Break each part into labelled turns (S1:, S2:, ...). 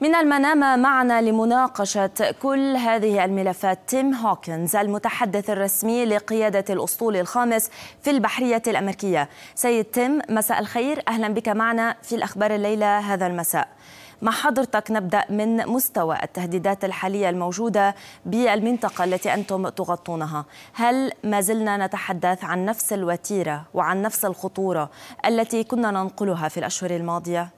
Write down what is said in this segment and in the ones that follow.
S1: من المنامة معنا لمناقشة كل هذه الملفات تيم هوكنز المتحدث الرسمي لقيادة الأسطول الخامس في البحرية الأمريكية سيد تيم مساء الخير أهلا بك معنا في الأخبار الليلة هذا المساء مع حضرتك نبدأ من مستوى التهديدات الحالية الموجودة بالمنطقة التي أنتم تغطونها هل ما زلنا نتحدث عن نفس الوتيرة وعن نفس الخطورة التي كنا ننقلها في الأشهر الماضية؟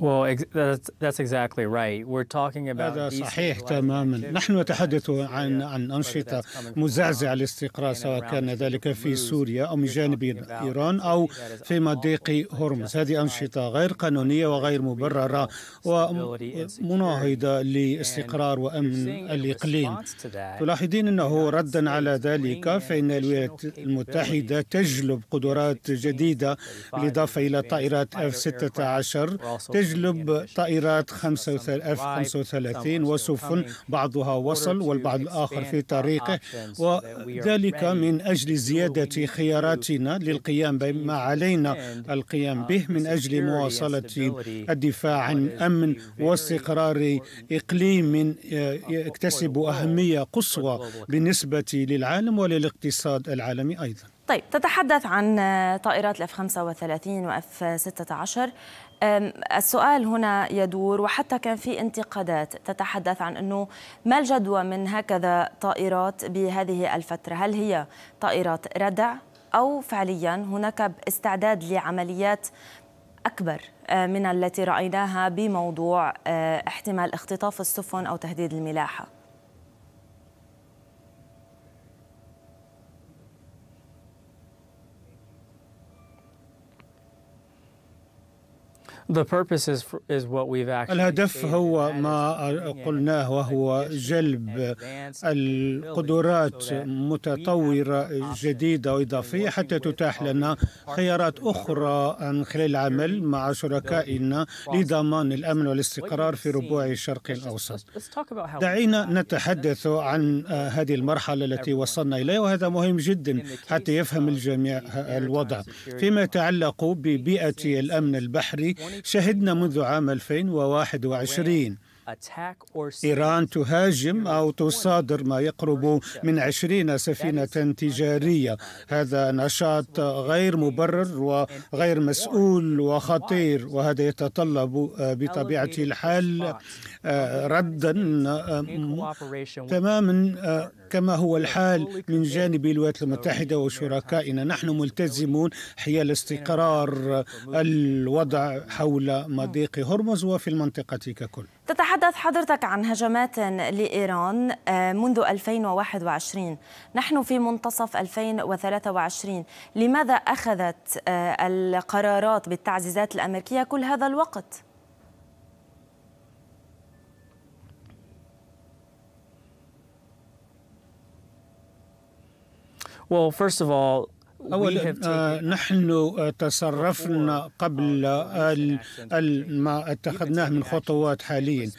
S1: Well, that's, that's exactly right. We're talking about هذا صحيح تماما
S2: نحن نتحدث عن عن أنشطة مزعزعة للاستقرار سواء كان ذلك في سوريا أو من جانب إيران أو في مضيق هرمز هذه أنشطة غير قانونية وغير مبررة ومناهضة لاستقرار وأمن الإقليم تلاحظين أنه ردا على ذلك فإن الولايات المتحدة تجلب قدرات جديدة بالإضافة إلى طائرات F-16 تجلب طائرات 35 وسفن بعضها وصل والبعض الآخر في طريقه وذلك من أجل زيادة خياراتنا للقيام بما علينا القيام به من أجل مواصلة الدفاع عن أمن واستقرار إقليم آه، يكتسب أهمية قصوى بالنسبة للعالم وللاقتصاد العالمي أيضاً
S1: طيب تتحدث عن طائرات الاف 35 واف 16 السؤال هنا يدور وحتى كان في انتقادات تتحدث عن انه ما الجدوى من هكذا طائرات بهذه الفتره؟ هل هي طائرات ردع او فعليا هناك استعداد لعمليات اكبر أه، من التي رايناها بموضوع أه، احتمال اختطاف السفن او تهديد الملاحه؟
S2: الهدف هو ما قلناه وهو جلب القدرات متطورة جديدة وإضافية حتى تتاح لنا خيارات أخرى من خلال العمل مع شركائنا لضمان الأمن والاستقرار في ربوع الشرق الأوسط دعينا نتحدث عن هذه المرحلة التي وصلنا إليها وهذا مهم جدا حتى يفهم الجميع الوضع فيما يتعلق ببيئة الأمن البحري شهدنا منذ عام 2021 إيران تهاجم أو تصادر ما يقرب من عشرين سفينة تجارية هذا نشاط غير مبرر وغير مسؤول وخطير وهذا يتطلب آه، بطبيعة الحال آه، ردا آه، تماما كما هو الحال من جانب الولايات المتحدة وشركائنا نحن ملتزمون حيال استقرار الوضع حول مضيق هرمز وفي المنطقة ككل
S1: تتحدث حضرتك عن هجمات لإيران آه، منذ 2021 نحن في منتصف 2023 لماذا أخذت آه، القرارات بالتعزيزات الأمريكية كل هذا الوقت؟ Well, first of all,
S2: أولا آه، نحن تصرفنا قبل ما اتخذناه من خطوات حاليا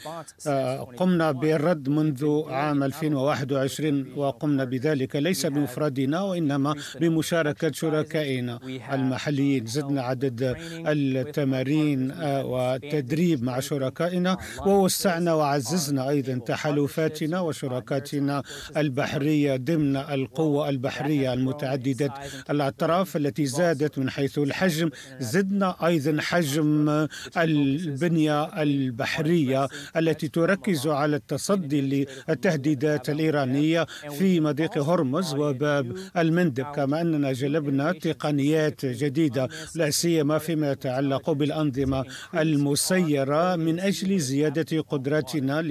S2: آه، قمنا بالرد منذ عام 2021 وقمنا بذلك ليس بمفردنا وإنما بمشاركة شركائنا المحليين زدنا عدد التمارين آه، والتدريب مع شركائنا ووسعنا وعززنا أيضا تحالفاتنا وشركاتنا البحرية ضمن القوة البحرية المتعددة الأطراف التي زادت من حيث الحجم زدنا أيضا حجم البنية البحرية التي تركز على التصدي للتهديدات الإيرانية في مضيق هرمز وباب المندب كما أننا جلبنا تقنيات جديدة لا سيما فيما يتعلق بالأنظمة المسيرة من أجل زيادة قدرتنا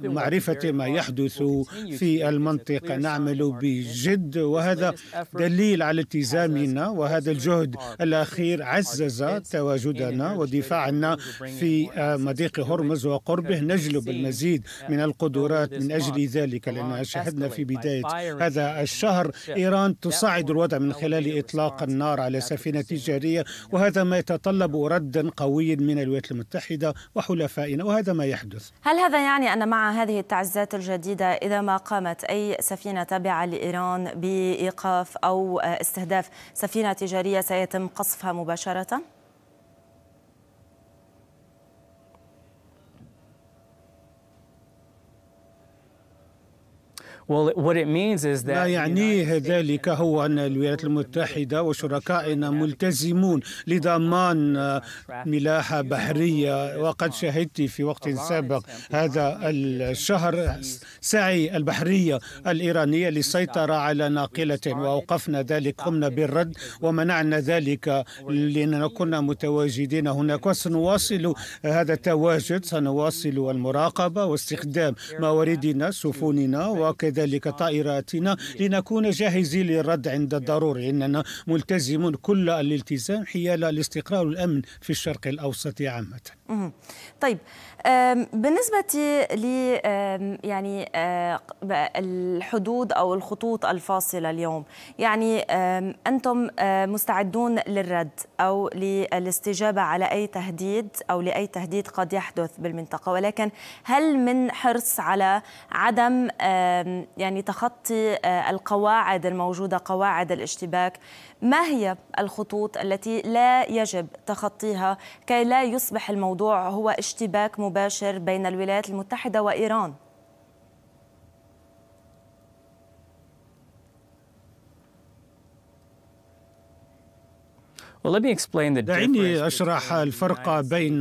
S2: لمعرفة ما يحدث في المنطقة نعمل بجد وهذا دليل على التزام التزامنا وهذا الجهد الأخير عزز تواجدنا ودفاعنا في آه، مضيق هرمز وقربه نجلب المزيد من القدرات من أجل ذلك لأننا شاهدنا في بداية هذا الشهر إيران تصعد الوضع من خلال إطلاق النار على سفينة تجارية وهذا ما يتطلب ردا قويا من الولايات المتحدة وحلفائنا وهذا ما يحدث
S1: هل هذا يعني أن مع هذه التعزيزات الجديدة إذا ما قامت أي سفينة تابعة لإيران بإيقاف أو آه، استهداف أهداف سفينة تجارية سيتم قصفها مباشرة؟
S2: ما يعنيه ذلك هو أن الولايات المتحدة وشركائنا ملتزمون لضمان ملاحة بحرية وقد شهدت في وقت سابق هذا الشهر سعي البحرية الإيرانية للسيطرة على ناقلة وأوقفنا ذلك قمنا بالرد ومنعنا ذلك لأننا كنا متواجدين هناك وسنواصل هذا التواجد سنواصل المراقبة واستخدام مواردنا سفننا وكذا وكذلك طائراتنا لنكون جاهزين للرد عند الضرورة إننا ملتزمون كل الالتزام حيال الاستقرار والأمن في الشرق الأوسط عامة
S1: طيب بالنسبة ل يعني الحدود أو الخطوط الفاصلة اليوم يعني أنتم مستعدون للرد أو للاستجابة على أي تهديد أو لأي تهديد قد يحدث بالمنطقة ولكن هل من حرص على عدم يعني تخطي آه، القواعد الموجوده قواعد الاشتباك ما هي الخطوط التي لا يجب تخطيها كي لا يصبح الموضوع هو اشتباك مباشر بين الولايات المتحده وايران
S2: دعيني أشرح الفرق بين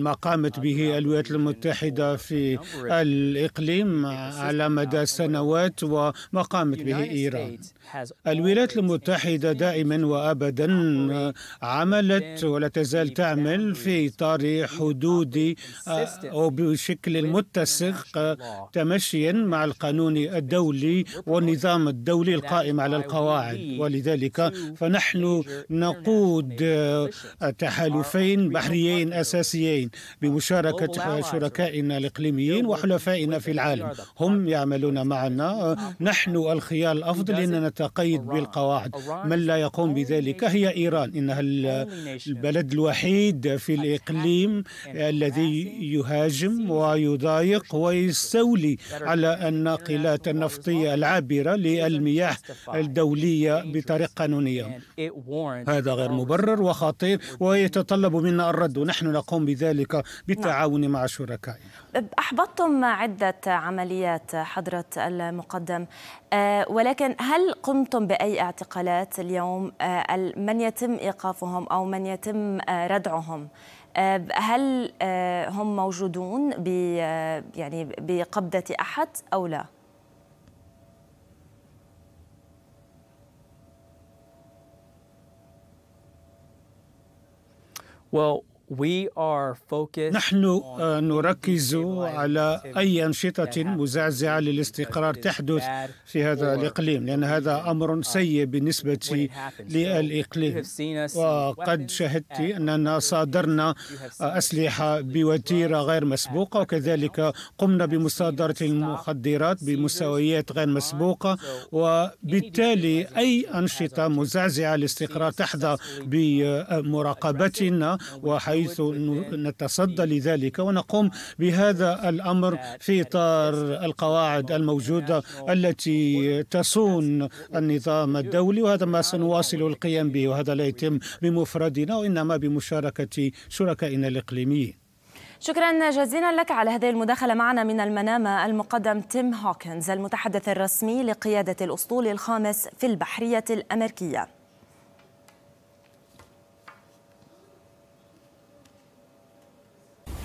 S2: ما قامت به الولايات المتحدة في الإقليم على مدى سنوات وما قامت به إيران الولايات المتحدة دائما وأبدا عملت ولا تزال تعمل في إطار حدود أو بشكل متسق تمشيا مع القانون الدولي والنظام الدولي القائم على القواعد ولذلك فنحن نقود آه، آه، تحالفين بحريين أساسيين بمشاركة شركائنا الإقليميين وحلفائنا في العالم هم يعملون معنا نحن الخيار الأفضل أننا نتقيد بالقواعد من لا يقوم بذلك هي إيران إنها البلد الوحيد في الإقليم الذي يهاجم ويضايق ويستولي على الناقلات النفطية العابرة للمياه الدولية بطريقة قانونية هذا غير مبرر وخطير ويتطلب منا الرد ونحن نقوم بذلك بالتعاون مع شركائنا
S1: أحبطتم عدة عمليات حضرة المقدم آه، ولكن هل قمتم بأي اعتقالات اليوم آه، من يتم إيقافهم أو من يتم آه، ردعهم هل هم موجودون يعني بقبضة أحد أو لا؟ Well,
S2: نحن آه، نركز على أي um, أنشطة مزعزعة للاستقرار تحدث في هذا الإقليم لأن هذا أمر سيء بالنسبة للإقليم وقد شهدت أننا صادرنا أسلحة بوتيرة غير مسبوقة وكذلك قمنا بمصادرة المخدرات بمستويات غير مسبوقة وبالتالي أي أنشطة مزعزعة للاستقرار تحظى بمراقبتنا وحياتنا حيث نتصدى لذلك ونقوم بهذا الأمر في إطار القواعد الموجودة التي تصون النظام الدولي وهذا ما سنواصل القيام به وهذا لا يتم بمفردنا وإنما بمشاركة شركائنا الإقليميين
S1: شكرا جزيلا لك على هذه المداخلة معنا من المنامة المقدم تيم هوكنز المتحدث الرسمي لقيادة الأسطول الخامس في البحرية الأمريكية